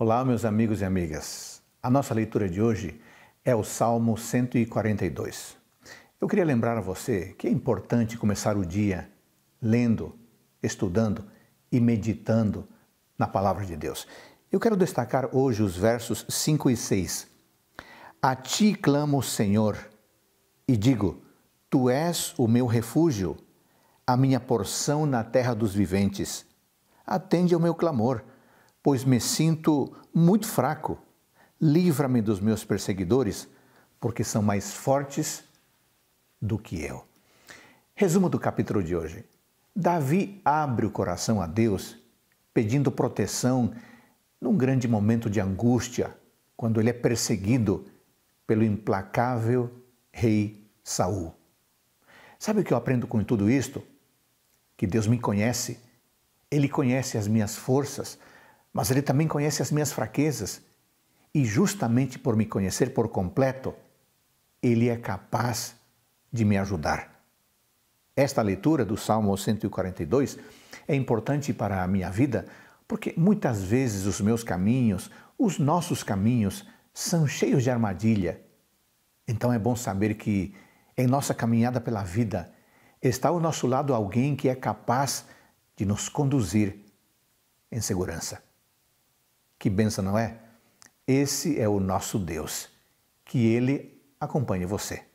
Olá, meus amigos e amigas. A nossa leitura de hoje é o Salmo 142. Eu queria lembrar a você que é importante começar o dia lendo, estudando e meditando na palavra de Deus. Eu quero destacar hoje os versos 5 e 6. A ti clamo, Senhor, e digo: Tu és o meu refúgio, a minha porção na terra dos viventes. Atende ao meu clamor pois me sinto muito fraco. Livra-me dos meus perseguidores, porque são mais fortes do que eu. Resumo do capítulo de hoje. Davi abre o coração a Deus, pedindo proteção num grande momento de angústia, quando ele é perseguido pelo implacável rei Saul. Sabe o que eu aprendo com tudo isto? Que Deus me conhece, ele conhece as minhas forças, mas Ele também conhece as minhas fraquezas. E justamente por me conhecer por completo, Ele é capaz de me ajudar. Esta leitura do Salmo 142 é importante para a minha vida porque muitas vezes os meus caminhos, os nossos caminhos, são cheios de armadilha. Então é bom saber que em nossa caminhada pela vida está ao nosso lado alguém que é capaz de nos conduzir em segurança. Que benção, não é? Esse é o nosso Deus. Que Ele acompanhe você.